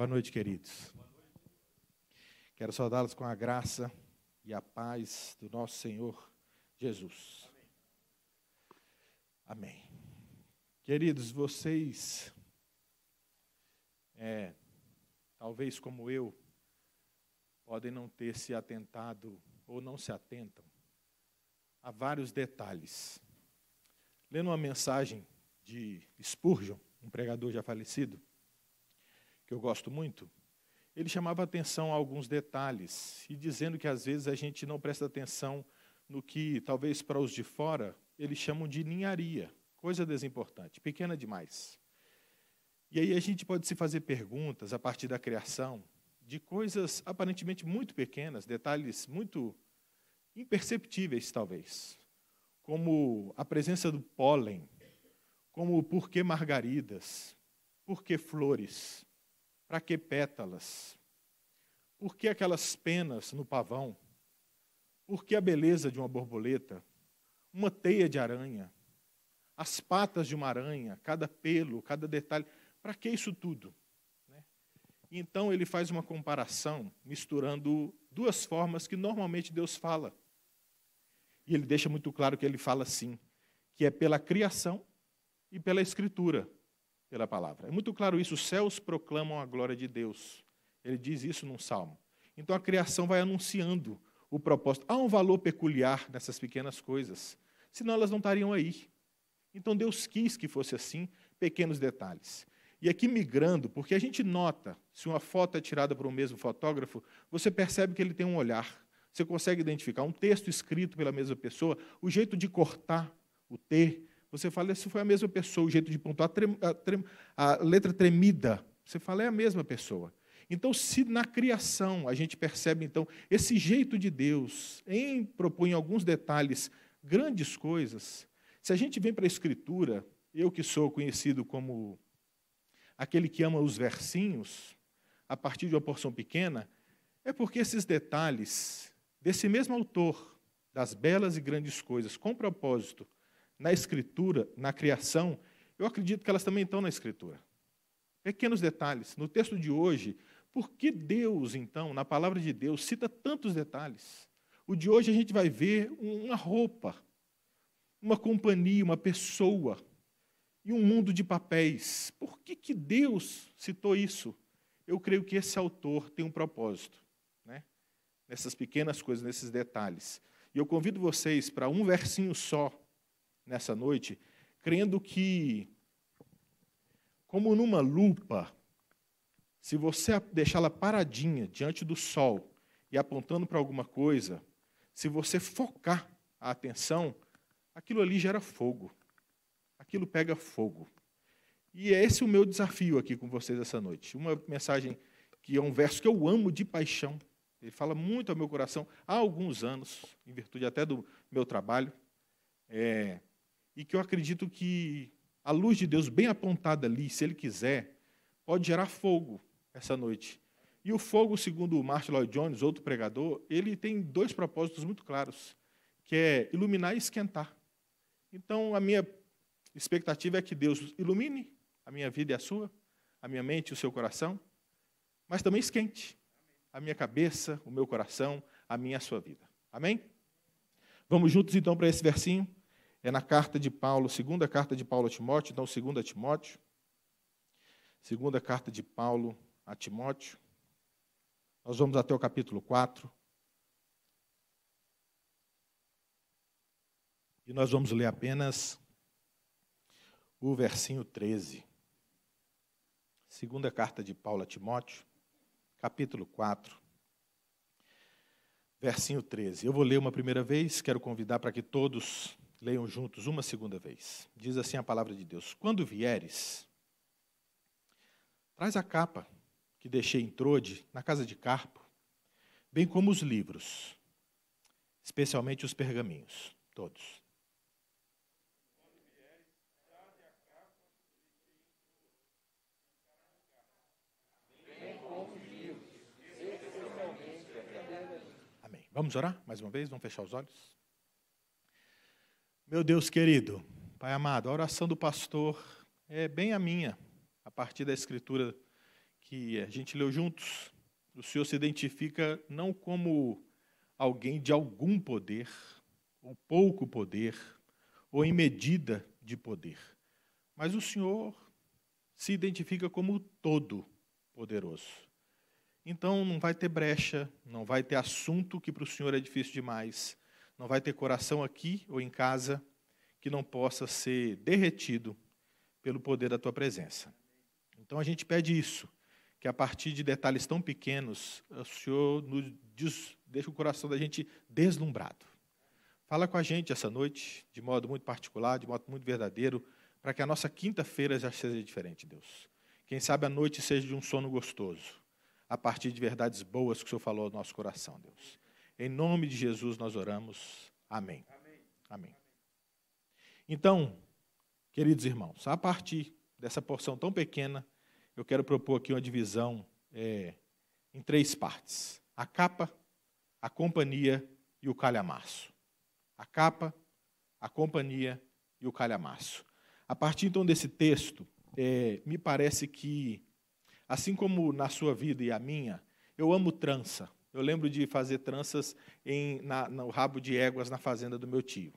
Boa noite, queridos. Quero saudá-los com a graça e a paz do nosso Senhor Jesus. Amém. Amém. Queridos, vocês, é, talvez como eu, podem não ter se atentado ou não se atentam a vários detalhes. Lendo uma mensagem de Spurgeon, um pregador já falecido, que eu gosto muito, ele chamava atenção a alguns detalhes e dizendo que às vezes a gente não presta atenção no que, talvez para os de fora, eles chamam de ninharia, coisa desimportante, pequena demais. E aí a gente pode se fazer perguntas a partir da criação de coisas aparentemente muito pequenas, detalhes muito imperceptíveis, talvez, como a presença do pólen, como por que margaridas, por que flores. Para que pétalas? Por que aquelas penas no pavão? Por que a beleza de uma borboleta? Uma teia de aranha? As patas de uma aranha? Cada pelo, cada detalhe? Para que isso tudo? Né? Então ele faz uma comparação misturando duas formas que normalmente Deus fala. E ele deixa muito claro que ele fala assim, que é pela criação e pela escritura pela palavra. É muito claro isso. Os céus proclamam a glória de Deus. Ele diz isso num salmo. Então a criação vai anunciando o propósito. Há um valor peculiar nessas pequenas coisas, senão elas não estariam aí. Então Deus quis que fosse assim, pequenos detalhes. E aqui migrando, porque a gente nota, se uma foto é tirada por um mesmo fotógrafo, você percebe que ele tem um olhar. Você consegue identificar um texto escrito pela mesma pessoa, o jeito de cortar o T, você fala, se foi a mesma pessoa, o jeito de pontuar, a, trem, a, letra tremida. Você fala, é a mesma pessoa. Então, se na criação a gente percebe, então, esse jeito de Deus em propor em alguns detalhes grandes coisas, se a gente vem para a Escritura, eu que sou conhecido como aquele que ama os versinhos, a partir de uma porção pequena, é porque esses detalhes desse mesmo autor, das belas e grandes coisas, com propósito, na Escritura, na criação, eu acredito que elas também estão na Escritura. Pequenos detalhes. No texto de hoje, por que Deus, então, na palavra de Deus, cita tantos detalhes? O de hoje a gente vai ver uma roupa, uma companhia, uma pessoa e um mundo de papéis. Por que, que Deus citou isso? Eu creio que esse autor tem um propósito, né? nessas pequenas coisas, nesses detalhes. E eu convido vocês para um versinho só nessa noite, crendo que, como numa lupa, se você deixá-la paradinha diante do sol e apontando para alguma coisa, se você focar a atenção, aquilo ali gera fogo. Aquilo pega fogo. E é esse o meu desafio aqui com vocês essa noite. Uma mensagem que é um verso que eu amo de paixão. Ele fala muito ao meu coração há alguns anos, em virtude até do meu trabalho. É, e que eu acredito que a luz de Deus, bem apontada ali, se Ele quiser, pode gerar fogo essa noite. E o fogo, segundo o Martin Lloyd Jones, outro pregador, ele tem dois propósitos muito claros, que é iluminar e esquentar. Então, a minha expectativa é que Deus ilumine a minha vida e a sua, a minha mente e o seu coração, mas também esquente a minha cabeça, o meu coração, a minha e a sua vida. Amém? Vamos juntos então para esse versinho é na carta de Paulo, segunda carta de Paulo a Timóteo, então segunda Timóteo, segunda carta de Paulo a Timóteo. Nós vamos até o capítulo 4. E nós vamos ler apenas o versinho 13. Segunda carta de Paulo a Timóteo, capítulo 4, versinho 13. Eu vou ler uma primeira vez, quero convidar para que todos Leiam juntos uma segunda vez. Diz assim a palavra de Deus: Quando vieres, traz a capa que deixei em Trode, na casa de Carpo, bem como os livros, especialmente os pergaminhos, todos. Amém. Vamos orar mais uma vez? Vamos fechar os olhos? Meu Deus querido, Pai amado, a oração do pastor é bem a minha, a partir da escritura que a gente leu juntos. O Senhor se identifica não como alguém de algum poder, ou pouco poder, ou em medida de poder, mas o Senhor se identifica como todo poderoso. Então não vai ter brecha, não vai ter assunto que para o Senhor é difícil demais não vai ter coração aqui ou em casa que não possa ser derretido pelo poder da tua presença. Então a gente pede isso, que a partir de detalhes tão pequenos, o Senhor nos diz, deixa o coração da gente deslumbrado. Fala com a gente essa noite, de modo muito particular, de modo muito verdadeiro, para que a nossa quinta-feira já seja diferente, Deus. Quem sabe a noite seja de um sono gostoso, a partir de verdades boas que o Senhor falou ao nosso coração, Deus. Em nome de Jesus nós oramos. Amém. Amém. Amém. Então, queridos irmãos, a partir dessa porção tão pequena, eu quero propor aqui uma divisão é, em três partes: a capa, a companhia e o calhamaço. A capa, a companhia e o calhamaço. A partir então desse texto, é, me parece que, assim como na sua vida e a minha, eu amo trança, eu lembro de fazer tranças em, na, no rabo de éguas na fazenda do meu tio.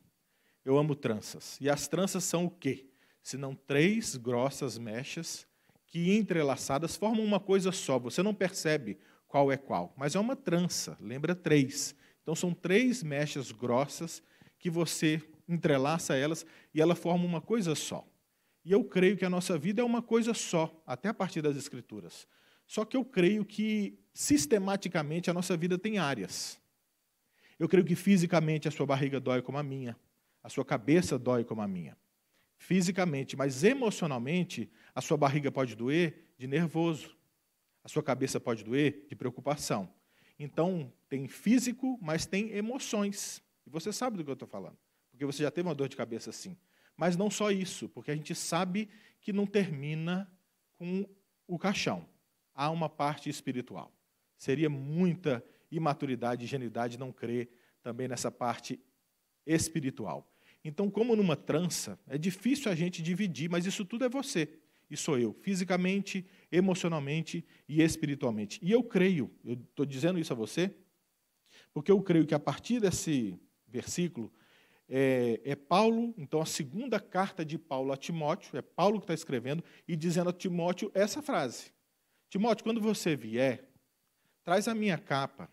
Eu amo tranças. E as tranças são o quê? Senão três grossas mechas que, entrelaçadas, formam uma coisa só. Você não percebe qual é qual, mas é uma trança, lembra três. Então são três mechas grossas que você entrelaça elas e ela forma uma coisa só. E eu creio que a nossa vida é uma coisa só, até a partir das Escrituras. Só que eu creio que sistematicamente a nossa vida tem áreas. Eu creio que fisicamente a sua barriga dói como a minha, a sua cabeça dói como a minha. Fisicamente, mas emocionalmente, a sua barriga pode doer de nervoso, a sua cabeça pode doer de preocupação. Então, tem físico, mas tem emoções. E você sabe do que eu estou falando, porque você já teve uma dor de cabeça assim. Mas não só isso, porque a gente sabe que não termina com o caixão há uma parte espiritual. Seria muita imaturidade e ingenuidade não crer também nessa parte espiritual. Então, como numa trança, é difícil a gente dividir, mas isso tudo é você e sou eu, fisicamente, emocionalmente e espiritualmente. E eu creio, eu estou dizendo isso a você, porque eu creio que a partir desse versículo, é, é, Paulo, então a segunda carta de Paulo a Timóteo, é Paulo que está escrevendo e dizendo a Timóteo essa frase: Timóteo, quando você vier, traz a minha capa,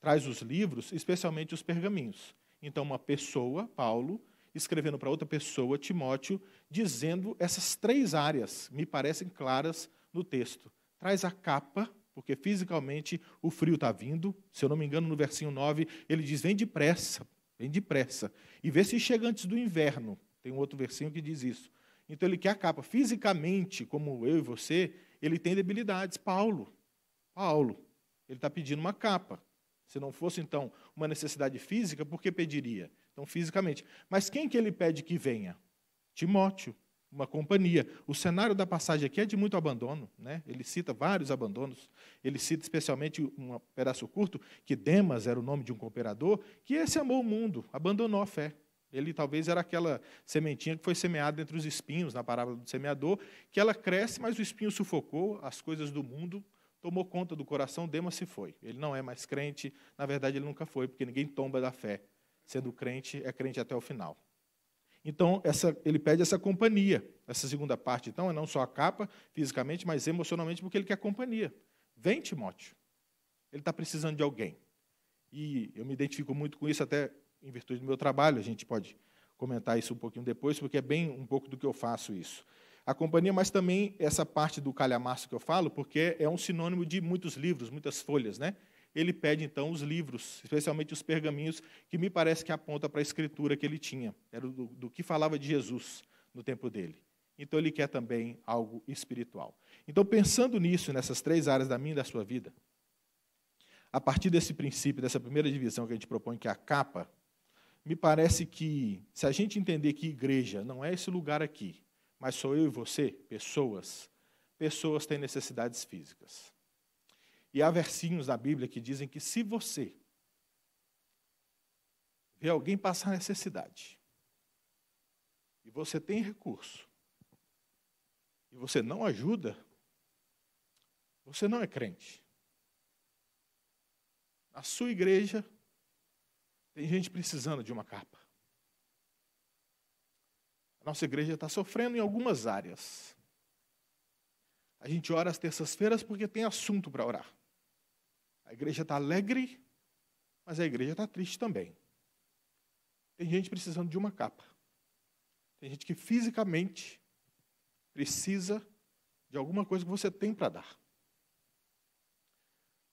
traz os livros, especialmente os pergaminhos. Então, uma pessoa, Paulo, escrevendo para outra pessoa, Timóteo, dizendo essas três áreas, me parecem claras no texto. Traz a capa, porque fisicamente o frio está vindo. Se eu não me engano, no versinho 9, ele diz: Vem depressa, vem depressa. E vê se chega antes do inverno. Tem um outro versinho que diz isso. Então ele quer a capa. Fisicamente, como eu e você, ele tem debilidades. Paulo, Paulo, ele está pedindo uma capa. Se não fosse, então, uma necessidade física, por que pediria? Então, fisicamente. Mas quem que ele pede que venha? Timóteo, uma companhia. O cenário da passagem aqui é de muito abandono. Né? Ele cita vários abandonos. Ele cita especialmente um pedaço curto, que Demas era o nome de um cooperador, que esse amou o mundo, abandonou a fé. Ele talvez era aquela sementinha que foi semeada entre os espinhos, na parábola do semeador, que ela cresce, mas o espinho sufocou, as coisas do mundo tomou conta do coração, Demas se foi. Ele não é mais crente, na verdade ele nunca foi, porque ninguém tomba da fé. Sendo crente, é crente até o final. Então, essa, ele pede essa companhia. Essa segunda parte, então, é não só a capa, fisicamente, mas emocionalmente, porque ele quer companhia. Vem, Timóteo. Ele está precisando de alguém. E eu me identifico muito com isso, até em virtude do meu trabalho, a gente pode comentar isso um pouquinho depois, porque é bem um pouco do que eu faço isso. A companhia, mas também essa parte do calhamaço que eu falo, porque é um sinônimo de muitos livros, muitas folhas, né? Ele pede então os livros, especialmente os pergaminhos, que me parece que aponta para a escritura que ele tinha, era do, do que falava de Jesus no tempo dele. Então ele quer também algo espiritual. Então pensando nisso, nessas três áreas da minha e da sua vida, a partir desse princípio, dessa primeira divisão que a gente propõe, que é a capa, me parece que, se a gente entender que igreja não é esse lugar aqui, mas sou eu e você, pessoas, pessoas têm necessidades físicas. E há versinhos da Bíblia que dizem que se você vê alguém passar necessidade, e você tem recurso, e você não ajuda, você não é crente. A sua igreja tem gente precisando de uma capa. A nossa igreja está sofrendo em algumas áreas. A gente ora às terças-feiras porque tem assunto para orar. A igreja está alegre, mas a igreja está triste também. Tem gente precisando de uma capa. Tem gente que fisicamente precisa de alguma coisa que você tem para dar.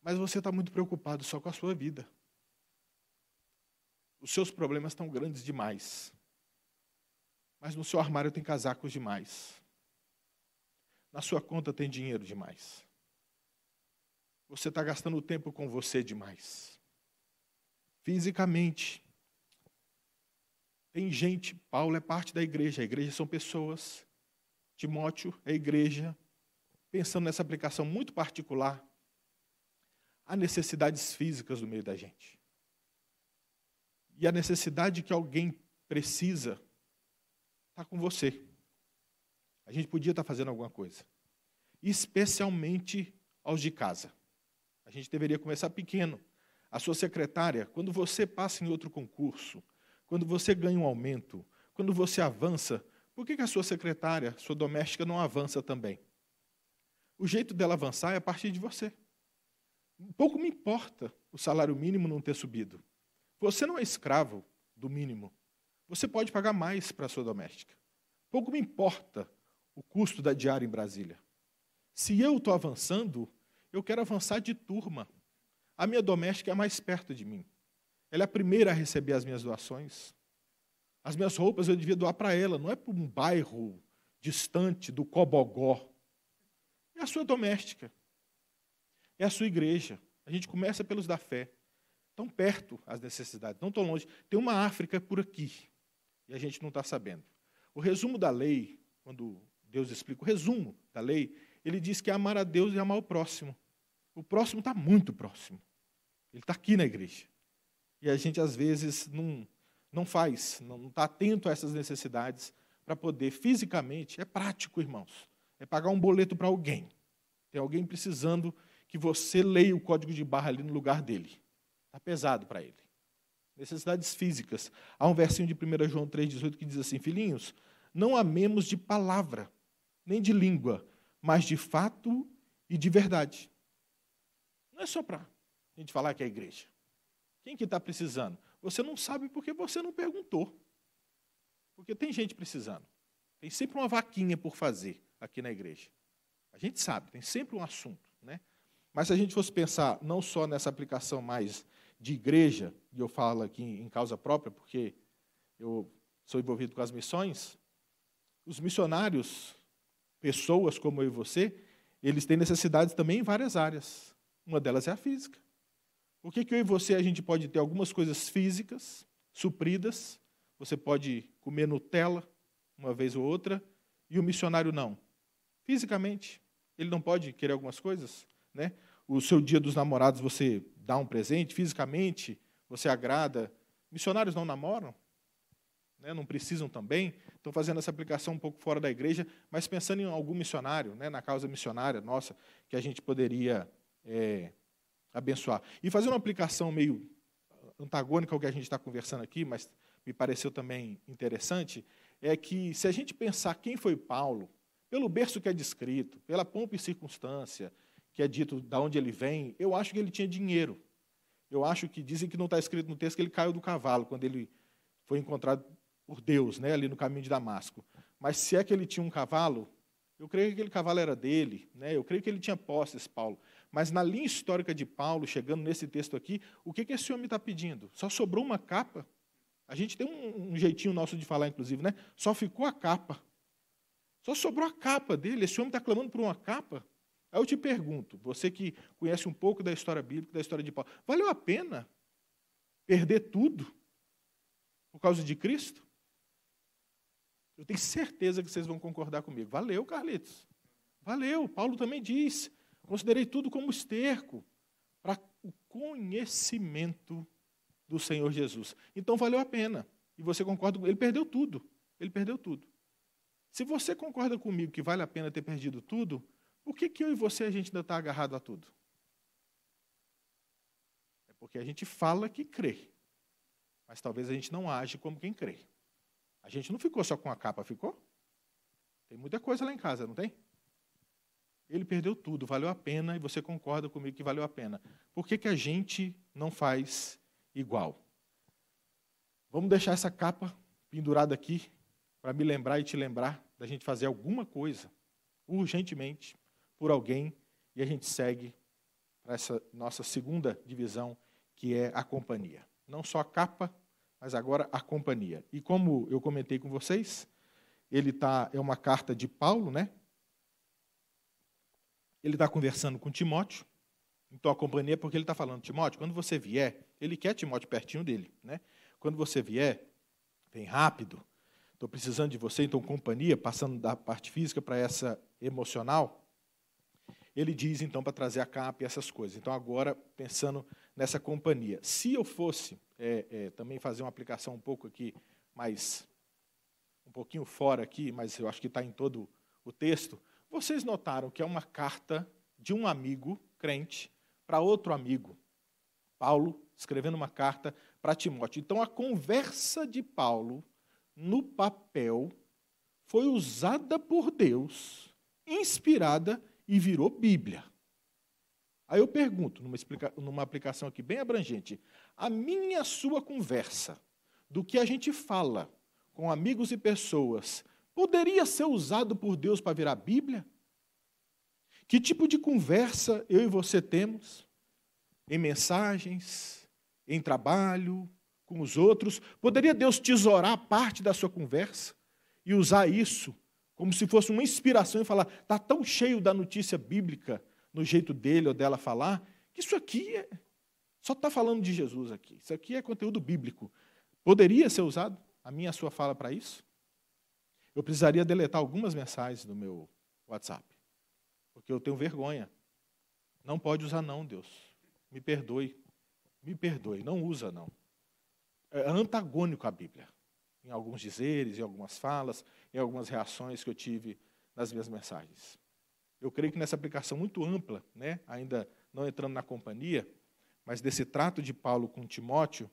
Mas você está muito preocupado só com a sua vida. Os seus problemas estão grandes demais. Mas no seu armário tem casacos demais. Na sua conta tem dinheiro demais. Você está gastando tempo com você demais. Fisicamente. Tem gente, Paulo é parte da igreja, a igreja são pessoas. Timóteo é igreja. Pensando nessa aplicação muito particular, há necessidades físicas no meio da gente e a necessidade que alguém precisa está com você. A gente podia estar tá fazendo alguma coisa, especialmente aos de casa. A gente deveria começar pequeno. A sua secretária, quando você passa em outro concurso, quando você ganha um aumento, quando você avança, por que, que a sua secretária, sua doméstica, não avança também? O jeito dela avançar é a partir de você. Pouco me importa o salário mínimo não ter subido. Você não é escravo do mínimo. Você pode pagar mais para a sua doméstica. Pouco me importa o custo da diária em Brasília. Se eu estou avançando, eu quero avançar de turma. A minha doméstica é mais perto de mim. Ela é a primeira a receber as minhas doações. As minhas roupas eu devia doar para ela, não é para um bairro distante do Cobogó. É a sua doméstica. É a sua igreja. A gente começa pelos da fé. Tão perto as necessidades, não tão longe. Tem uma África por aqui, e a gente não está sabendo. O resumo da lei, quando Deus explica o resumo da lei, ele diz que é amar a Deus e amar o próximo. O próximo está muito próximo. Ele está aqui na igreja. E a gente, às vezes, não, não faz, não está atento a essas necessidades para poder fisicamente. É prático, irmãos. É pagar um boleto para alguém. Tem alguém precisando que você leia o código de barra ali no lugar dele. Está pesado para ele. Necessidades físicas. Há um versinho de 1 João 3,18 que diz assim: Filhinhos, não amemos de palavra, nem de língua, mas de fato e de verdade. Não é só para a gente falar que é a igreja. Quem que está precisando? Você não sabe porque você não perguntou. Porque tem gente precisando. Tem sempre uma vaquinha por fazer aqui na igreja. A gente sabe, tem sempre um assunto. Né? Mas se a gente fosse pensar não só nessa aplicação mais de igreja, e eu falo aqui em causa própria, porque eu sou envolvido com as missões, os missionários, pessoas como eu e você, eles têm necessidades também em várias áreas. Uma delas é a física. Por que, que eu e você a gente pode ter algumas coisas físicas supridas? Você pode comer Nutella uma vez ou outra, e o missionário não. Fisicamente, ele não pode querer algumas coisas, né? o seu dia dos namorados você dá um presente, fisicamente você agrada. Missionários não namoram, né, não precisam também. Estou fazendo essa aplicação um pouco fora da igreja, mas pensando em algum missionário, né, na causa missionária nossa, que a gente poderia é, abençoar. E fazer uma aplicação meio antagônica ao que a gente está conversando aqui, mas me pareceu também interessante, é que se a gente pensar quem foi Paulo, pelo berço que é descrito, pela pompa e circunstância, que é dito de onde ele vem, eu acho que ele tinha dinheiro. Eu acho que dizem que não está escrito no texto que ele caiu do cavalo quando ele foi encontrado por Deus, né, ali no caminho de Damasco. Mas se é que ele tinha um cavalo, eu creio que aquele cavalo era dele, né? Eu creio que ele tinha posses, Paulo. Mas na linha histórica de Paulo, chegando nesse texto aqui, o que, que esse homem está pedindo? Só sobrou uma capa? A gente tem um, um jeitinho nosso de falar, inclusive, né? Só ficou a capa. Só sobrou a capa dele. Esse homem está clamando por uma capa. Aí eu te pergunto, você que conhece um pouco da história bíblica, da história de Paulo, valeu a pena perder tudo por causa de Cristo? Eu tenho certeza que vocês vão concordar comigo. Valeu, Carlitos. Valeu. Paulo também diz: considerei tudo como esterco para o conhecimento do Senhor Jesus. Então valeu a pena. E você concorda? Ele perdeu tudo. Ele perdeu tudo. Se você concorda comigo que vale a pena ter perdido tudo, por que, que eu e você a gente ainda está agarrado a tudo? É porque a gente fala que crê, mas talvez a gente não age como quem crê. A gente não ficou só com a capa, ficou? Tem muita coisa lá em casa, não tem? Ele perdeu tudo, valeu a pena, e você concorda comigo que valeu a pena. Por que, que a gente não faz igual? Vamos deixar essa capa pendurada aqui, para me lembrar e te lembrar da gente fazer alguma coisa, urgentemente, por alguém e a gente segue para essa nossa segunda divisão, que é a companhia. Não só a capa, mas agora a companhia. E como eu comentei com vocês, ele tá é uma carta de Paulo, né? Ele está conversando com Timóteo. Então a companhia porque ele está falando Timóteo, quando você vier, ele quer Timóteo pertinho dele, né? Quando você vier, vem rápido. Estou precisando de você, então companhia, passando da parte física para essa emocional ele diz então para trazer a capa e essas coisas. Então, agora, pensando nessa companhia, se eu fosse é, é, também fazer uma aplicação um pouco aqui, mais um pouquinho fora aqui, mas eu acho que está em todo o texto, vocês notaram que é uma carta de um amigo crente para outro amigo. Paulo escrevendo uma carta para Timóteo. Então, a conversa de Paulo no papel foi usada por Deus, inspirada e virou Bíblia. Aí eu pergunto, numa, explica, numa aplicação aqui bem abrangente, a minha sua conversa, do que a gente fala com amigos e pessoas, poderia ser usado por Deus para virar Bíblia? Que tipo de conversa eu e você temos? Em mensagens, em trabalho, com os outros? Poderia Deus tesourar parte da sua conversa e usar isso como se fosse uma inspiração e falar: está tão cheio da notícia bíblica no jeito dele ou dela falar, que isso aqui é, só está falando de Jesus aqui. Isso aqui é conteúdo bíblico. Poderia ser usado a minha a sua fala para isso? Eu precisaria deletar algumas mensagens do meu WhatsApp, porque eu tenho vergonha. Não pode usar não, Deus. Me perdoe. Me perdoe, não usa não. É, é antagônico à Bíblia. Em alguns dizeres, em algumas falas, em algumas reações que eu tive nas minhas mensagens. Eu creio que nessa aplicação muito ampla, né, ainda não entrando na companhia, mas desse trato de Paulo com Timóteo,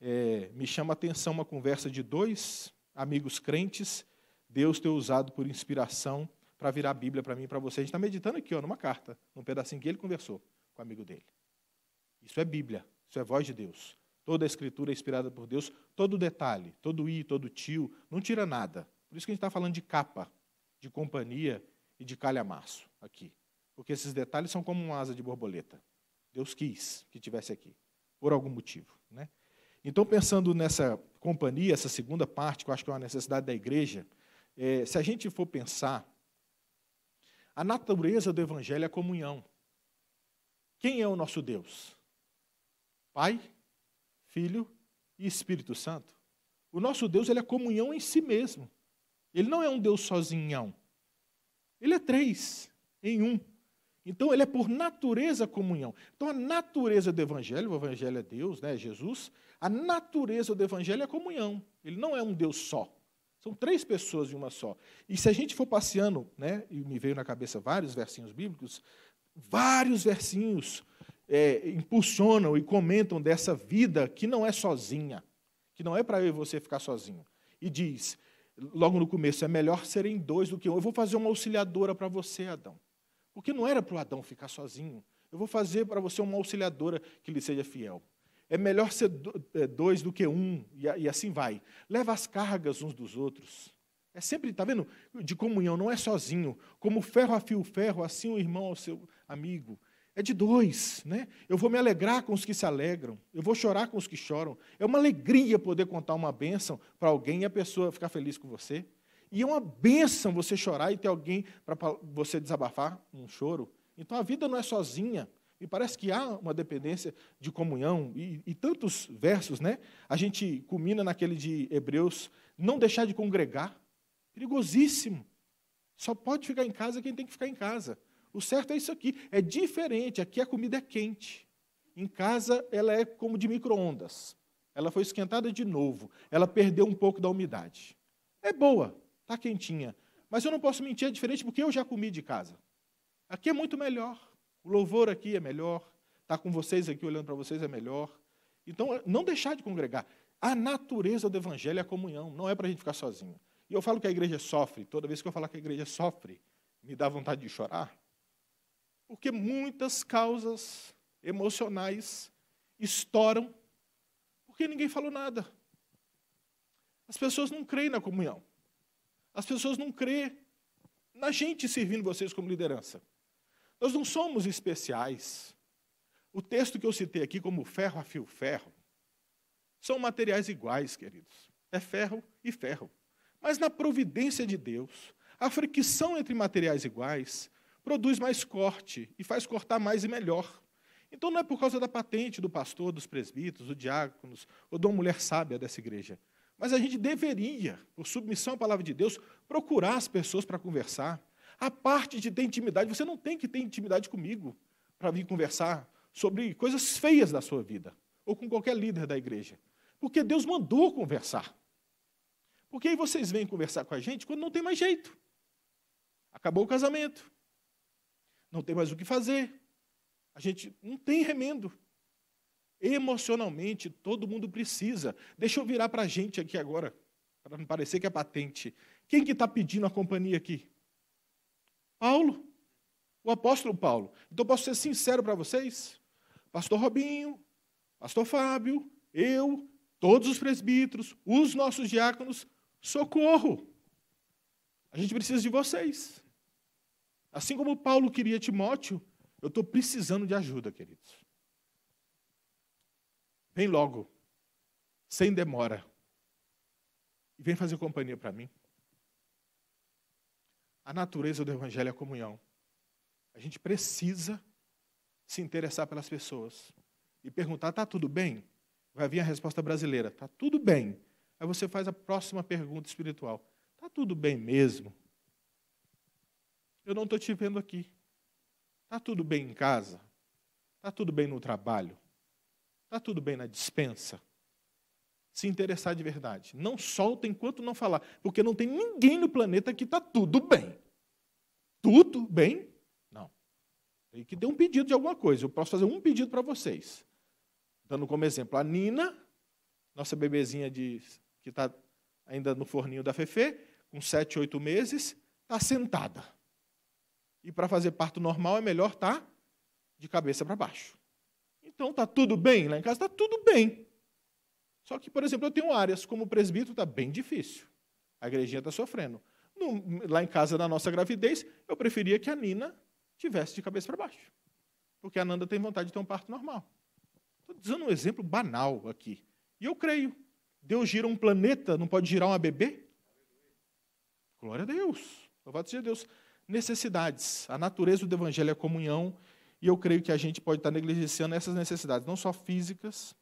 é, me chama a atenção uma conversa de dois amigos crentes, Deus ter usado por inspiração para virar a Bíblia para mim e para você. A gente está meditando aqui, ó, numa carta, num pedacinho que ele conversou com o amigo dele. Isso é Bíblia, isso é voz de Deus. Toda a escritura é inspirada por Deus, todo detalhe, todo i, todo tio, não tira nada. Por isso que a gente está falando de capa, de companhia e de calhamaço aqui. Porque esses detalhes são como uma asa de borboleta. Deus quis que tivesse aqui, por algum motivo. Né? Então, pensando nessa companhia, essa segunda parte, que eu acho que é uma necessidade da igreja, é, se a gente for pensar, a natureza do evangelho é a comunhão. Quem é o nosso Deus? Pai, Filho e Espírito Santo. O nosso Deus ele é comunhão em si mesmo. Ele não é um Deus sozinhão. Ele é três em um. Então, ele é por natureza comunhão. Então, a natureza do Evangelho, o Evangelho é Deus, né, Jesus, a natureza do Evangelho é comunhão. Ele não é um Deus só. São três pessoas em uma só. E se a gente for passeando, né, e me veio na cabeça vários versinhos bíblicos, vários versinhos é, impulsionam e comentam dessa vida que não é sozinha, que não é para eu e você ficar sozinho. E diz: logo no começo, é melhor serem dois do que um. Eu vou fazer uma auxiliadora para você, Adão. Porque não era para o Adão ficar sozinho. Eu vou fazer para você uma auxiliadora que lhe seja fiel. É melhor ser é, dois do que um, e assim vai. Leva as cargas uns dos outros. É sempre, está vendo? De comunhão, não é sozinho. Como ferro afia o ferro, assim o irmão ao seu amigo é de dois, né? Eu vou me alegrar com os que se alegram, eu vou chorar com os que choram. É uma alegria poder contar uma bênção para alguém e a pessoa ficar feliz com você. E é uma bênção você chorar e ter alguém para você desabafar um choro. Então a vida não é sozinha. e parece que há uma dependência de comunhão e, e tantos versos, né? A gente culmina naquele de Hebreus, não deixar de congregar, perigosíssimo. Só pode ficar em casa quem tem que ficar em casa. O certo é isso aqui. É diferente. Aqui a comida é quente. Em casa, ela é como de micro-ondas. Ela foi esquentada de novo. Ela perdeu um pouco da umidade. É boa, está quentinha. Mas eu não posso mentir, é diferente porque eu já comi de casa. Aqui é muito melhor. O louvor aqui é melhor. Estar tá com vocês aqui, olhando para vocês, é melhor. Então, é, não deixar de congregar. A natureza do evangelho é a comunhão, não é para a gente ficar sozinho. E eu falo que a igreja sofre. Toda vez que eu falar que a igreja sofre, me dá vontade de chorar porque muitas causas emocionais estouram porque ninguém falou nada. As pessoas não creem na comunhão. As pessoas não creem na gente servindo vocês como liderança. Nós não somos especiais. O texto que eu citei aqui, como ferro a fio ferro, são materiais iguais, queridos. É ferro e ferro. Mas na providência de Deus, a fricção entre materiais iguais produz mais corte e faz cortar mais e melhor. Então não é por causa da patente do pastor, dos presbíteros, dos diáconos ou de uma mulher sábia dessa igreja. Mas a gente deveria, por submissão à palavra de Deus, procurar as pessoas para conversar. A parte de ter intimidade, você não tem que ter intimidade comigo para vir conversar sobre coisas feias da sua vida ou com qualquer líder da igreja. Porque Deus mandou conversar. Porque aí vocês vêm conversar com a gente quando não tem mais jeito. Acabou o casamento, não tem mais o que fazer. A gente não tem remendo. Emocionalmente, todo mundo precisa. Deixa eu virar para a gente aqui agora, para não parecer que é patente. Quem que está pedindo a companhia aqui? Paulo, o apóstolo Paulo. Então, posso ser sincero para vocês? Pastor Robinho, pastor Fábio, eu, todos os presbíteros, os nossos diáconos, socorro. A gente precisa de vocês. Assim como Paulo queria Timóteo, eu estou precisando de ajuda, queridos. Vem logo, sem demora, e vem fazer companhia para mim. A natureza do Evangelho é a comunhão. A gente precisa se interessar pelas pessoas e perguntar: está tudo bem? Vai vir a resposta brasileira: está tudo bem. Aí você faz a próxima pergunta espiritual: está tudo bem mesmo? Eu não estou te vendo aqui. Está tudo bem em casa? Está tudo bem no trabalho? Está tudo bem na dispensa? Se interessar de verdade. Não solta enquanto não falar, porque não tem ninguém no planeta que está tudo bem. Tudo bem? Não. Tem que ter um pedido de alguma coisa. Eu posso fazer um pedido para vocês. Dando como exemplo, a Nina, nossa bebezinha de, que está ainda no forninho da Fefe, com 7, 8 meses, está sentada. E para fazer parto normal é melhor estar tá de cabeça para baixo. Então tá tudo bem, lá em casa tá tudo bem. Só que, por exemplo, eu tenho áreas como presbítero está bem difícil. A igrejinha está sofrendo. No, lá em casa na nossa gravidez, eu preferia que a Nina tivesse de cabeça para baixo. Porque a Nanda tem vontade de ter um parto normal. Estou dizendo um exemplo banal aqui. E eu creio. Deus gira um planeta, não pode girar uma bebê? Glória a Deus. Louvado seja Deus necessidades. A natureza do evangelho é comunhão, e eu creio que a gente pode estar negligenciando essas necessidades, não só físicas,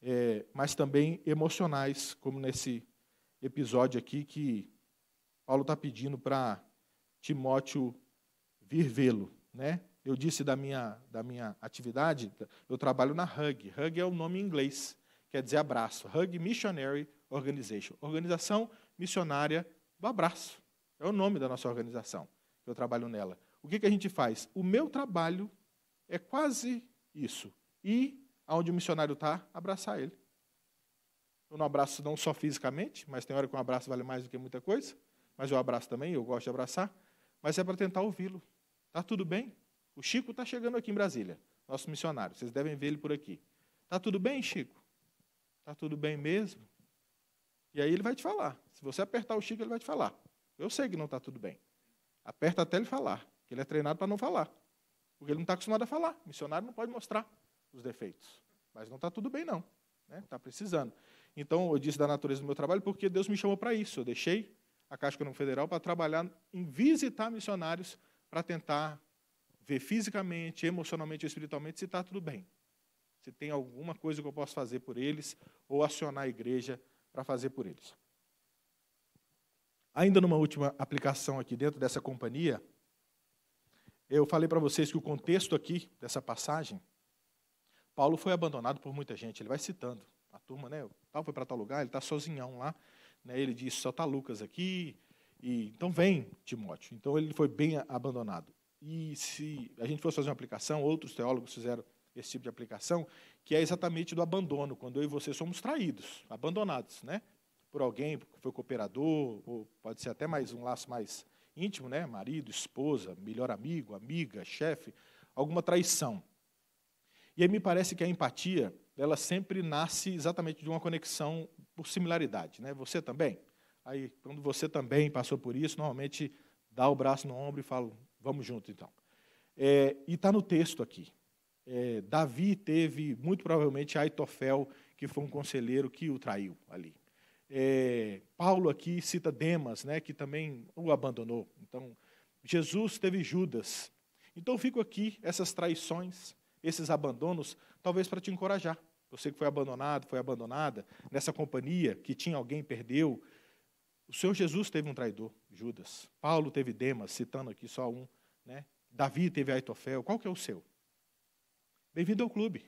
é, mas também emocionais, como nesse episódio aqui que Paulo está pedindo para Timóteo vir vê-lo. Né? Eu disse da minha, da minha atividade, eu trabalho na HUG. HUG é o nome em inglês, quer dizer abraço. HUG Missionary Organization. Organização Missionária do Abraço. É o nome da nossa organização. Eu trabalho nela. O que, que a gente faz? O meu trabalho é quase isso. E aonde o missionário está, abraçar ele. Eu não abraço não só fisicamente, mas tem hora que um abraço vale mais do que muita coisa. Mas eu abraço também, eu gosto de abraçar. Mas é para tentar ouvi-lo. Tá tudo bem? O Chico está chegando aqui em Brasília, nosso missionário. Vocês devem ver ele por aqui. Tá tudo bem, Chico? Tá tudo bem mesmo? E aí ele vai te falar. Se você apertar o Chico, ele vai te falar. Eu sei que não está tudo bem. Aperta até ele falar, que ele é treinado para não falar. Porque ele não está acostumado a falar. O missionário não pode mostrar os defeitos. Mas não está tudo bem, não. Está né? Tá precisando. Então, eu disse da natureza do meu trabalho porque Deus me chamou para isso. Eu deixei a Caixa Econômica Federal para trabalhar em visitar missionários para tentar ver fisicamente, emocionalmente e espiritualmente se está tudo bem. Se tem alguma coisa que eu posso fazer por eles ou acionar a igreja para fazer por eles. Ainda numa última aplicação aqui dentro dessa companhia, eu falei para vocês que o contexto aqui dessa passagem, Paulo foi abandonado por muita gente. Ele vai citando a turma, né? Tal foi para tal lugar, ele está sozinhão lá. Né? Ele diz só está Lucas aqui. E então vem Timóteo. Então ele foi bem abandonado. E se a gente fosse fazer uma aplicação, outros teólogos fizeram esse tipo de aplicação, que é exatamente do abandono, quando eu e você somos traídos, abandonados, né? por alguém que foi cooperador, ou pode ser até mais um laço mais íntimo, né? Marido, esposa, melhor amigo, amiga, chefe, alguma traição. E aí me parece que a empatia, ela sempre nasce exatamente de uma conexão por similaridade, né? Você também. Aí, quando você também passou por isso, normalmente dá o braço no ombro e fala, vamos junto então. É, e está no texto aqui. É, Davi teve, muito provavelmente, Aitofel, que foi um conselheiro que o traiu ali. É, Paulo aqui cita Demas, né, que também o abandonou. Então, Jesus teve Judas. Então, fico aqui essas traições, esses abandonos, talvez para te encorajar. Você que foi abandonado, foi abandonada, nessa companhia que tinha alguém, perdeu. O Senhor Jesus teve um traidor, Judas. Paulo teve Demas, citando aqui só um. Né? Davi teve Aitofel. Qual que é o seu? Bem-vindo ao clube.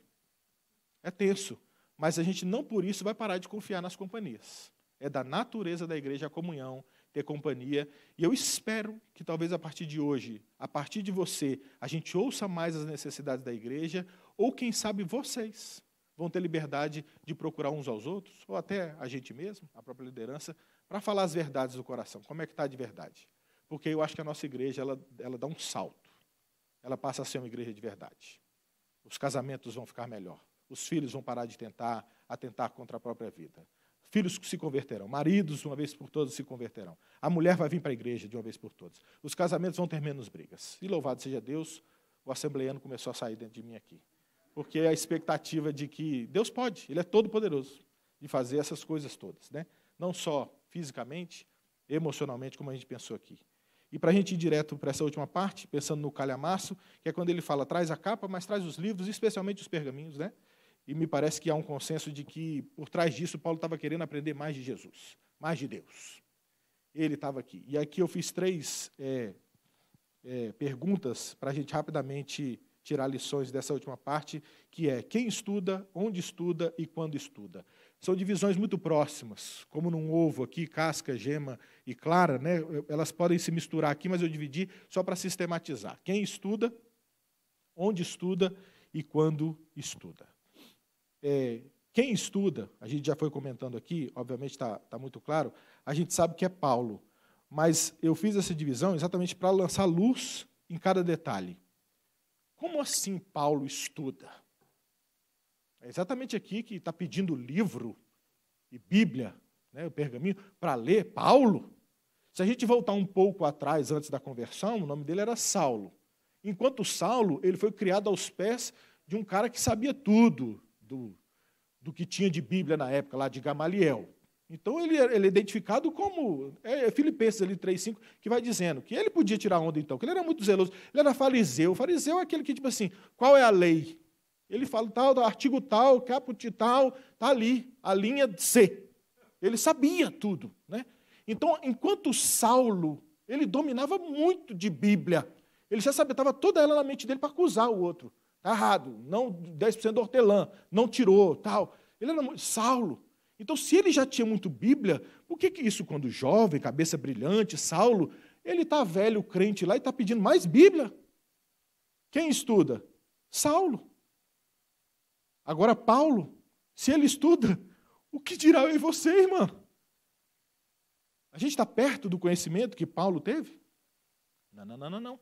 É tenso mas a gente não por isso vai parar de confiar nas companhias. É da natureza da igreja a comunhão, ter companhia. E eu espero que talvez a partir de hoje, a partir de você, a gente ouça mais as necessidades da igreja, ou quem sabe vocês vão ter liberdade de procurar uns aos outros, ou até a gente mesmo, a própria liderança, para falar as verdades do coração. Como é que está de verdade? Porque eu acho que a nossa igreja ela, ela dá um salto. Ela passa a ser uma igreja de verdade. Os casamentos vão ficar melhor os filhos vão parar de tentar atentar contra a própria vida. Filhos se converterão, maridos, uma vez por todas, se converterão. A mulher vai vir para a igreja de uma vez por todas. Os casamentos vão ter menos brigas. E louvado seja Deus, o assembleano começou a sair dentro de mim aqui. Porque a expectativa de que Deus pode, Ele é todo-poderoso de fazer essas coisas todas. Né? Não só fisicamente, emocionalmente, como a gente pensou aqui. E para a gente ir direto para essa última parte, pensando no calhamaço, que é quando ele fala traz a capa, mas traz os livros, especialmente os pergaminhos, né? E me parece que há um consenso de que, por trás disso, Paulo estava querendo aprender mais de Jesus, mais de Deus. Ele estava aqui. E aqui eu fiz três é, é, perguntas para a gente rapidamente tirar lições dessa última parte, que é quem estuda, onde estuda e quando estuda. São divisões muito próximas, como num ovo aqui, casca, gema e clara, né? elas podem se misturar aqui, mas eu dividi só para sistematizar. Quem estuda, onde estuda e quando estuda é, quem estuda, a gente já foi comentando aqui, obviamente está tá muito claro, a gente sabe que é Paulo. Mas eu fiz essa divisão exatamente para lançar luz em cada detalhe. Como assim Paulo estuda? É exatamente aqui que está pedindo livro e Bíblia, né, o pergaminho, para ler Paulo. Se a gente voltar um pouco atrás, antes da conversão, o nome dele era Saulo. Enquanto Saulo, ele foi criado aos pés de um cara que sabia tudo, do, do que tinha de Bíblia na época, lá de Gamaliel. Então ele, ele é identificado como é, é Filipenses ali 3:5 que vai dizendo que ele podia tirar onda então, que ele era muito zeloso, ele era fariseu. O fariseu é aquele que tipo assim, qual é a lei? Ele fala tal, artigo tal, caput tal, tá ali a linha C. Ele sabia tudo, né? Então, enquanto Saulo, ele dominava muito de Bíblia. Ele já sabia, estava toda ela na mente dele para acusar o outro errado, não 10% da hortelã, não tirou, tal. Ele era Saulo. Então, se ele já tinha muito Bíblia, por que, que isso, quando jovem, cabeça brilhante, Saulo, ele está velho, crente lá, e está pedindo mais Bíblia? Quem estuda? Saulo. Agora, Paulo, se ele estuda, o que dirá eu e você, irmã? A gente está perto do conhecimento que Paulo teve? Não, não, não, não, não.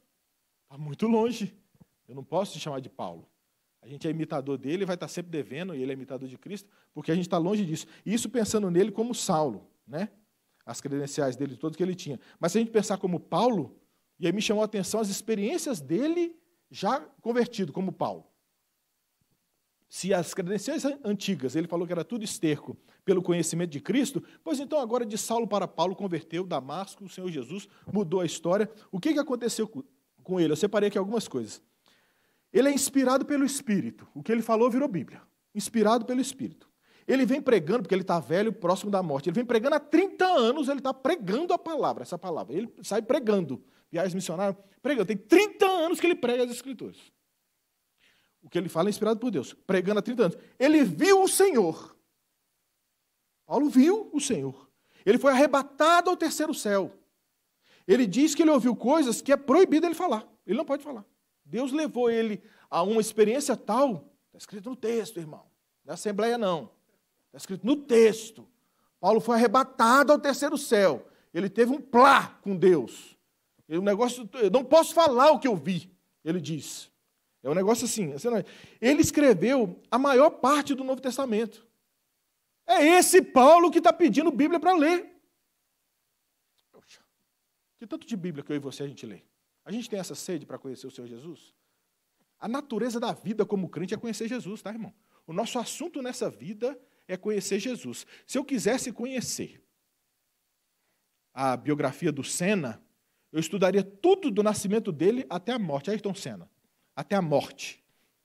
Está muito longe. Eu não posso te chamar de Paulo. A gente é imitador dele, vai estar sempre devendo, e ele é imitador de Cristo, porque a gente está longe disso. Isso pensando nele como Saulo, né? as credenciais dele todas que ele tinha. Mas se a gente pensar como Paulo, e aí me chamou a atenção as experiências dele já convertido como Paulo. Se as credenciais antigas ele falou que era tudo esterco pelo conhecimento de Cristo, pois então agora de Saulo para Paulo converteu Damasco, o Senhor Jesus mudou a história. O que, que aconteceu com ele? Eu separei aqui algumas coisas. Ele é inspirado pelo Espírito. O que ele falou virou Bíblia. Inspirado pelo Espírito. Ele vem pregando, porque ele está velho, próximo da morte. Ele vem pregando há 30 anos, ele está pregando a palavra, essa palavra. Ele sai pregando. Viagens missionárias, pregando. Tem 30 anos que ele prega as Escrituras. O que ele fala é inspirado por Deus. Pregando há 30 anos. Ele viu o Senhor. Paulo viu o Senhor. Ele foi arrebatado ao terceiro céu. Ele diz que ele ouviu coisas que é proibido ele falar. Ele não pode falar. Deus levou ele a uma experiência tal, está escrito no texto, irmão, na Assembleia não, está escrito no texto. Paulo foi arrebatado ao terceiro céu, ele teve um plá com Deus. Eu, um negócio, eu não posso falar o que eu vi, ele diz. É um negócio assim. É, ele escreveu a maior parte do Novo Testamento. É esse Paulo que está pedindo Bíblia para ler. Poxa, que tanto de Bíblia que eu e você a gente lê? A gente tem essa sede para conhecer o Senhor Jesus? A natureza da vida como crente é conhecer Jesus, tá, irmão? O nosso assunto nessa vida é conhecer Jesus. Se eu quisesse conhecer a biografia do Senna, eu estudaria tudo do nascimento dele até a morte, Ayrton Senna, até a morte.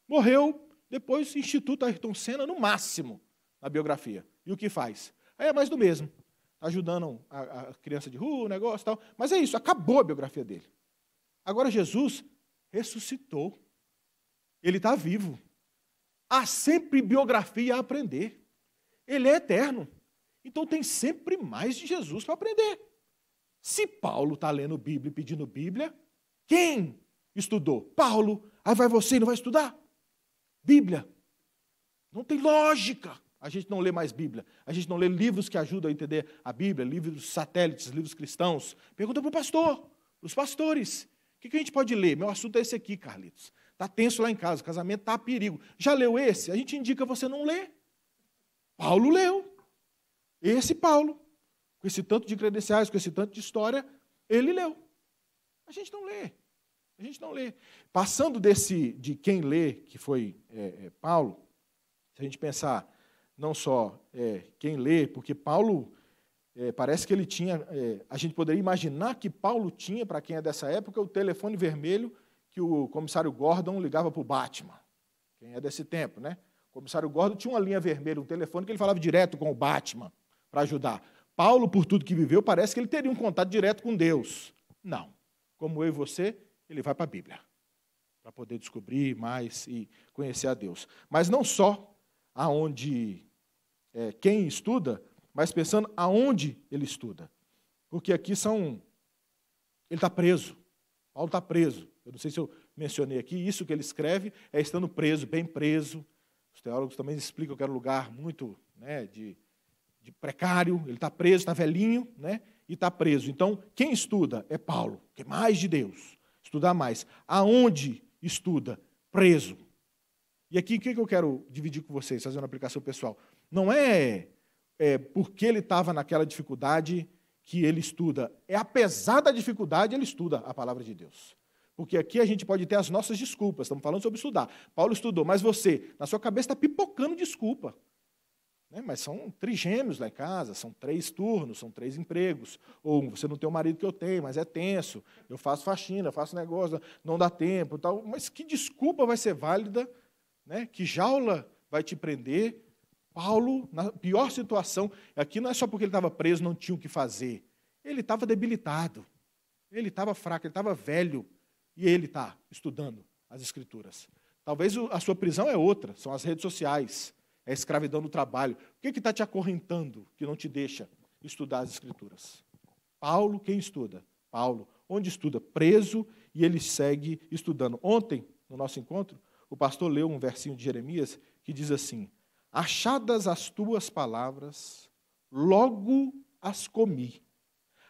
Morreu, depois Instituto Ayrton Senna no máximo na biografia. E o que faz? Aí é mais do mesmo. Tá ajudando a, a criança de rua, o negócio e tal. Mas é isso, acabou a biografia dele. Agora Jesus ressuscitou. Ele está vivo. Há sempre biografia a aprender. Ele é eterno. Então tem sempre mais de Jesus para aprender. Se Paulo está lendo Bíblia e pedindo Bíblia, quem estudou? Paulo. Aí vai você e não vai estudar? Bíblia. Não tem lógica. A gente não lê mais Bíblia. A gente não lê livros que ajudam a entender a Bíblia, livros satélites, livros cristãos. Pergunta para o pastor, para os pastores que, que a gente pode ler? Meu assunto é esse aqui, Carlitos. Está tenso lá em casa, o casamento está a perigo. Já leu esse? A gente indica você não ler. Paulo leu. Esse Paulo, com esse tanto de credenciais, com esse tanto de história, ele leu. A gente não lê. A gente não lê. Passando desse de quem lê, que foi é, é, Paulo, se a gente pensar não só é, quem lê, porque Paulo é, parece que ele tinha. É, a gente poderia imaginar que Paulo tinha, para quem é dessa época, o telefone vermelho que o comissário Gordon ligava para o Batman. Quem é desse tempo, né? O comissário Gordon tinha uma linha vermelha, um telefone que ele falava direto com o Batman para ajudar. Paulo, por tudo que viveu, parece que ele teria um contato direto com Deus. Não. Como eu e você, ele vai para a Bíblia para poder descobrir mais e conhecer a Deus. Mas não só aonde é, quem estuda mas pensando aonde ele estuda. Porque aqui são. Ele está preso. Paulo está preso. Eu não sei se eu mencionei aqui, isso que ele escreve é estando preso, bem preso. Os teólogos também explicam que era um lugar muito né, de, de precário, ele está preso, está velhinho, né, e está preso. Então, quem estuda é Paulo, que é mais de Deus, estudar mais. Aonde estuda? Preso. E aqui o que eu quero dividir com vocês, fazer uma aplicação pessoal. Não é é, por que ele estava naquela dificuldade que ele estuda. É apesar da dificuldade, ele estuda a palavra de Deus. Porque aqui a gente pode ter as nossas desculpas, estamos falando sobre estudar. Paulo estudou, mas você, na sua cabeça, está pipocando desculpa. Né? Mas são trigêmeos lá em casa, são três turnos, são três empregos. Ou você não tem o marido que eu tenho, mas é tenso. Eu faço faxina, faço negócio, não dá tempo. tal. Mas que desculpa vai ser válida? Né? Que jaula vai te prender Paulo, na pior situação, aqui é não é só porque ele estava preso, não tinha o que fazer. Ele estava debilitado, ele estava fraco, ele estava velho, e ele está estudando as Escrituras. Talvez a sua prisão é outra, são as redes sociais, é a escravidão do trabalho. O que é está te acorrentando que não te deixa estudar as Escrituras? Paulo, quem estuda? Paulo. Onde estuda? Preso, e ele segue estudando. Ontem, no nosso encontro, o pastor leu um versinho de Jeremias que diz assim: Achadas as tuas palavras, logo as comi.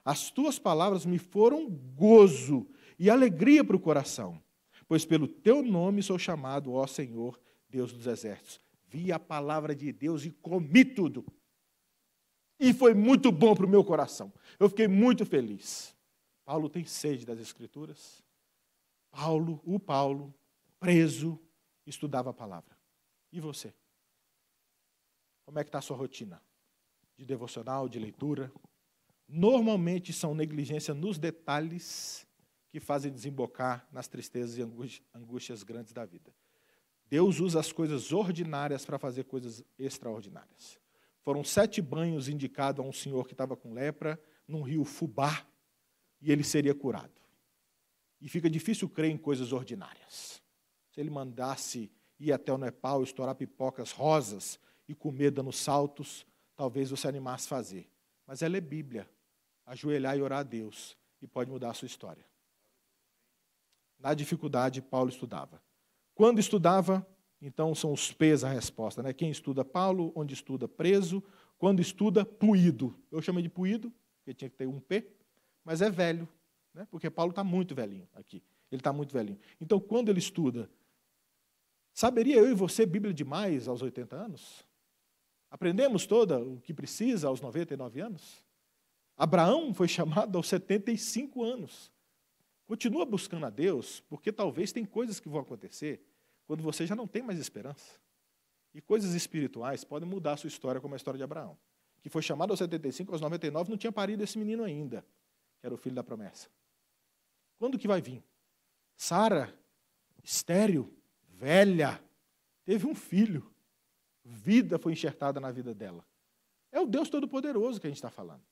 As tuas palavras me foram gozo e alegria para o coração, pois pelo teu nome sou chamado, ó Senhor, Deus dos exércitos. Vi a palavra de Deus e comi tudo. E foi muito bom para o meu coração. Eu fiquei muito feliz. Paulo tem sede das Escrituras. Paulo, o Paulo, preso, estudava a palavra. E você? Como é que está a sua rotina? De devocional, de leitura? Normalmente são negligência nos detalhes que fazem desembocar nas tristezas e angústias grandes da vida. Deus usa as coisas ordinárias para fazer coisas extraordinárias. Foram sete banhos indicados a um senhor que estava com lepra num rio Fubá e ele seria curado. E fica difícil crer em coisas ordinárias. Se ele mandasse ir até o Nepal estourar pipocas rosas, e com medo nos saltos, talvez você animasse a fazer. Mas ela é Bíblia. Ajoelhar e orar a Deus. E pode mudar a sua história. Na dificuldade, Paulo estudava. Quando estudava, então são os P's a resposta. Né? Quem estuda Paulo, onde estuda preso, quando estuda, puído. Eu chamei de puído, porque tinha que ter um P, mas é velho, né? porque Paulo está muito velhinho aqui. Ele está muito velhinho. Então, quando ele estuda, saberia eu e você Bíblia demais aos 80 anos? Aprendemos toda o que precisa aos 99 anos? Abraão foi chamado aos 75 anos. Continua buscando a Deus, porque talvez tem coisas que vão acontecer quando você já não tem mais esperança. E coisas espirituais podem mudar a sua história, como a história de Abraão, que foi chamado aos 75, aos 99, não tinha parido esse menino ainda, que era o filho da promessa. Quando que vai vir? Sara, estéril, velha, teve um filho vida foi enxertada na vida dela. É o Deus Todo-Poderoso que a gente está falando.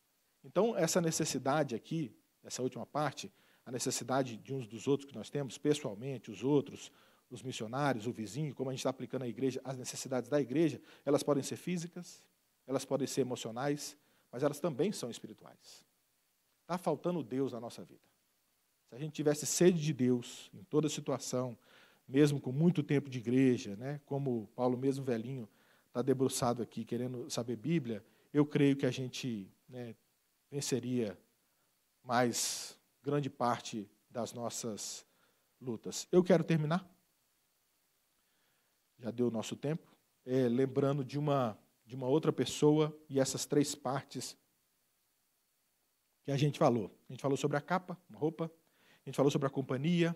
Então, essa necessidade aqui, essa última parte, a necessidade de uns dos outros que nós temos, pessoalmente, os outros, os missionários, o vizinho, como a gente está aplicando a igreja, as necessidades da igreja, elas podem ser físicas, elas podem ser emocionais, mas elas também são espirituais. Está faltando Deus na nossa vida. Se a gente tivesse sede de Deus em toda situação, mesmo com muito tempo de igreja, né, como Paulo mesmo velhinho está debruçado aqui querendo saber Bíblia, eu creio que a gente né, venceria mais grande parte das nossas lutas. Eu quero terminar. Já deu o nosso tempo. É, lembrando de uma, de uma outra pessoa e essas três partes que a gente falou. A gente falou sobre a capa, uma roupa, a gente falou sobre a companhia,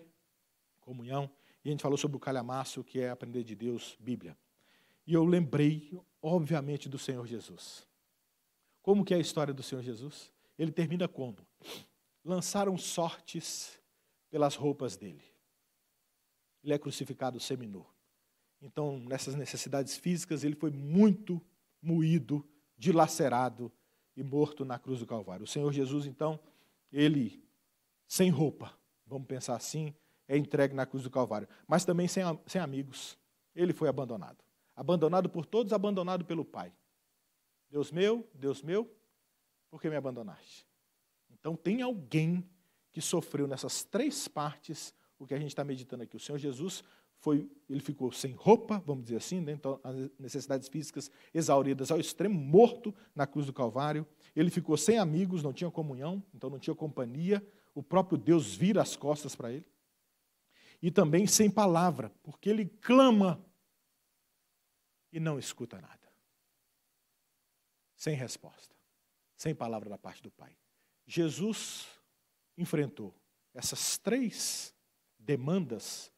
comunhão, e a gente falou sobre o calhamaço, que é aprender de Deus, Bíblia. E eu lembrei, obviamente, do Senhor Jesus. Como que é a história do Senhor Jesus? Ele termina como? Lançaram sortes pelas roupas dele. Ele é crucificado seminu. Então, nessas necessidades físicas, ele foi muito moído, dilacerado e morto na cruz do Calvário. O Senhor Jesus, então, ele sem roupa, vamos pensar assim, é entregue na cruz do Calvário, mas também sem, sem amigos. Ele foi abandonado. Abandonado por todos, abandonado pelo Pai. Deus meu, Deus meu, por que me abandonaste? Então tem alguém que sofreu nessas três partes o que a gente está meditando aqui. O Senhor Jesus foi, ele ficou sem roupa, vamos dizer assim, né? então as necessidades físicas exauridas ao extremo, morto na cruz do Calvário. Ele ficou sem amigos, não tinha comunhão, então não tinha companhia. O próprio Deus vira as costas para ele. E também sem palavra, porque ele clama e não escuta nada. Sem resposta, sem palavra da parte do Pai. Jesus enfrentou essas três demandas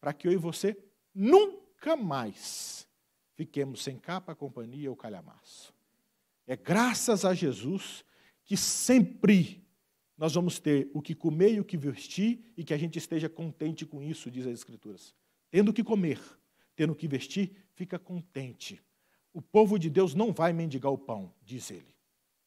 para que eu e você nunca mais fiquemos sem capa, companhia ou calhamaço. É graças a Jesus que sempre nós vamos ter o que comer e o que vestir e que a gente esteja contente com isso, diz as Escrituras. Tendo o que comer, tendo que vestir, fica contente. O povo de Deus não vai mendigar o pão, diz ele.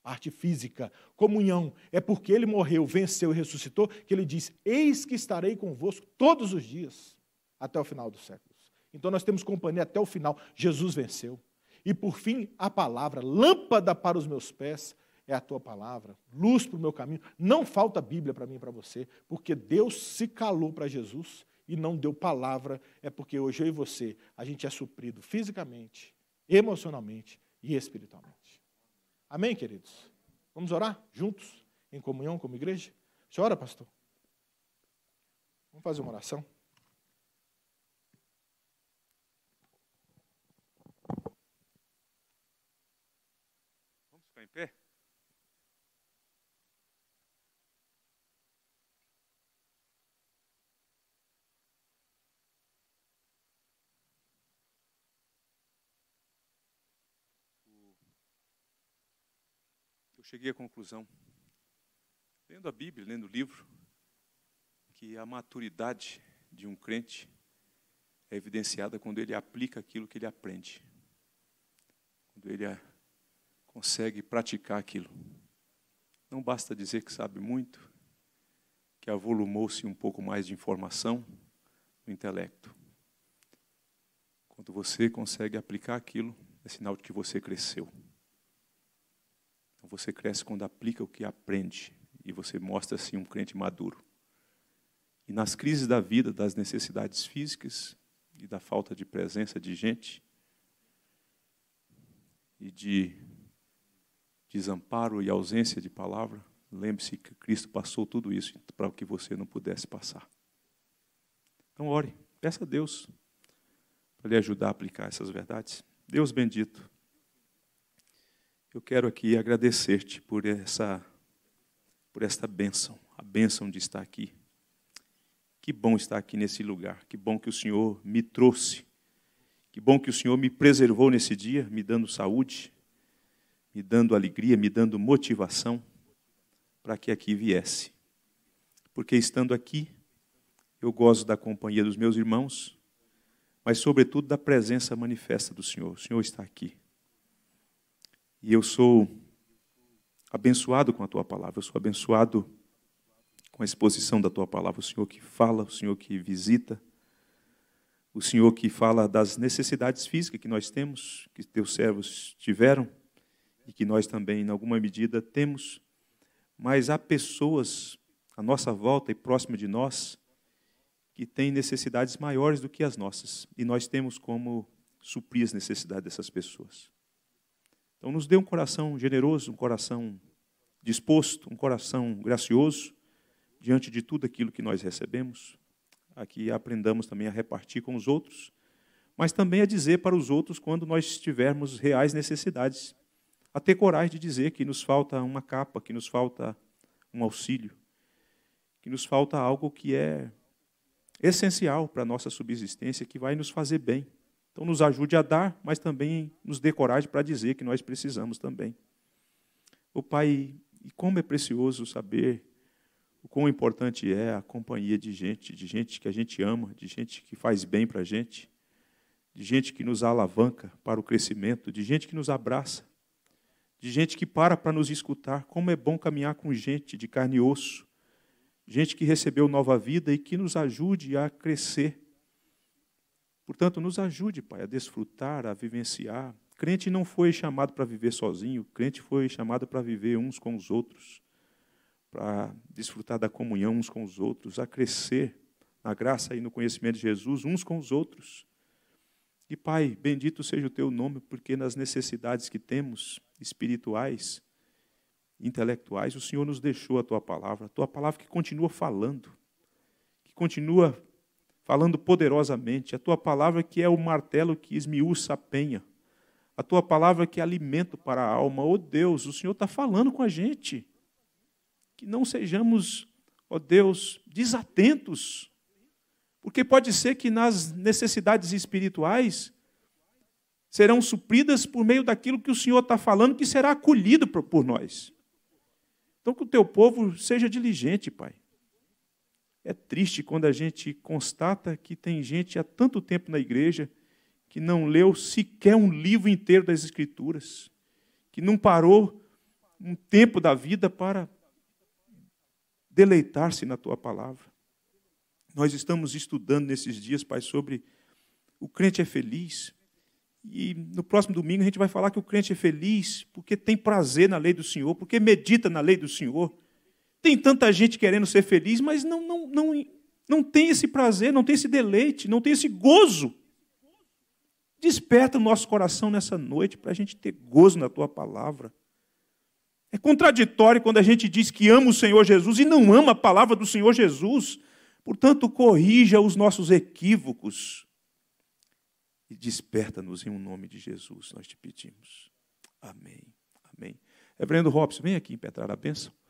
Parte física, comunhão, é porque ele morreu, venceu e ressuscitou que ele diz: Eis que estarei convosco todos os dias, até o final dos séculos. Então nós temos companhia até o final. Jesus venceu. E por fim, a palavra, lâmpada para os meus pés, é a tua palavra, luz para o meu caminho. Não falta Bíblia para mim e para você, porque Deus se calou para Jesus e não deu palavra, é porque hoje eu e você, a gente é suprido fisicamente, emocionalmente e espiritualmente. Amém, queridos? Vamos orar juntos, em comunhão como igreja? Senhora, pastor? Vamos fazer uma oração? cheguei à conclusão, lendo a Bíblia, lendo o livro, que a maturidade de um crente é evidenciada quando ele aplica aquilo que ele aprende, quando ele consegue praticar aquilo. Não basta dizer que sabe muito, que avolumou-se um pouco mais de informação no intelecto. Quando você consegue aplicar aquilo, é sinal de que você cresceu. Você cresce quando aplica o que aprende e você mostra-se assim, um crente maduro. E nas crises da vida, das necessidades físicas e da falta de presença de gente e de desamparo e ausência de palavra, lembre-se que Cristo passou tudo isso para que você não pudesse passar. Então ore, peça a Deus para lhe ajudar a aplicar essas verdades. Deus bendito. Eu quero aqui agradecer-te por essa por esta bênção, a bênção de estar aqui. Que bom estar aqui nesse lugar, que bom que o Senhor me trouxe, que bom que o Senhor me preservou nesse dia, me dando saúde, me dando alegria, me dando motivação para que aqui viesse. Porque estando aqui, eu gozo da companhia dos meus irmãos, mas sobretudo da presença manifesta do Senhor. O Senhor está aqui. E eu sou abençoado com a tua palavra, eu sou abençoado com a exposição da tua palavra. O Senhor que fala, o Senhor que visita, o Senhor que fala das necessidades físicas que nós temos, que teus servos tiveram e que nós também, em alguma medida, temos. Mas há pessoas à nossa volta e próxima de nós que têm necessidades maiores do que as nossas, e nós temos como suprir as necessidades dessas pessoas. Então, nos dê um coração generoso, um coração disposto, um coração gracioso diante de tudo aquilo que nós recebemos, a que aprendamos também a repartir com os outros, mas também a dizer para os outros quando nós tivermos reais necessidades, a ter coragem de dizer que nos falta uma capa, que nos falta um auxílio, que nos falta algo que é essencial para a nossa subsistência, que vai nos fazer bem. Então, nos ajude a dar, mas também nos dê coragem para dizer que nós precisamos também. O Pai, e como é precioso saber o quão importante é a companhia de gente, de gente que a gente ama, de gente que faz bem para a gente, de gente que nos alavanca para o crescimento, de gente que nos abraça, de gente que para para nos escutar. Como é bom caminhar com gente de carne e osso, gente que recebeu nova vida e que nos ajude a crescer Portanto, nos ajude, Pai, a desfrutar, a vivenciar. Crente não foi chamado para viver sozinho, crente foi chamado para viver uns com os outros, para desfrutar da comunhão uns com os outros, a crescer na graça e no conhecimento de Jesus uns com os outros. E, Pai, bendito seja o teu nome, porque nas necessidades que temos, espirituais, intelectuais, o Senhor nos deixou a tua palavra, a tua palavra que continua falando, que continua falando poderosamente. A tua palavra que é o martelo que esmiuça a penha. A tua palavra que é alimento para a alma. Ó oh Deus, o Senhor está falando com a gente. Que não sejamos, ó oh Deus, desatentos. Porque pode ser que nas necessidades espirituais serão supridas por meio daquilo que o Senhor está falando, que será acolhido por nós. Então, que o teu povo seja diligente, Pai. É triste quando a gente constata que tem gente há tanto tempo na igreja que não leu sequer um livro inteiro das Escrituras, que não parou um tempo da vida para deleitar-se na tua palavra. Nós estamos estudando nesses dias, Pai, sobre o crente é feliz. E no próximo domingo a gente vai falar que o crente é feliz porque tem prazer na lei do Senhor, porque medita na lei do Senhor, tem tanta gente querendo ser feliz, mas não, não, não, não tem esse prazer, não tem esse deleite, não tem esse gozo. Desperta o nosso coração nessa noite para a gente ter gozo na tua palavra. É contraditório quando a gente diz que ama o Senhor Jesus e não ama a palavra do Senhor Jesus. Portanto, corrija os nossos equívocos e desperta-nos em um nome de Jesus, nós te pedimos. Amém. Amém. Reverendo Robson, vem aqui impetrar a bênção.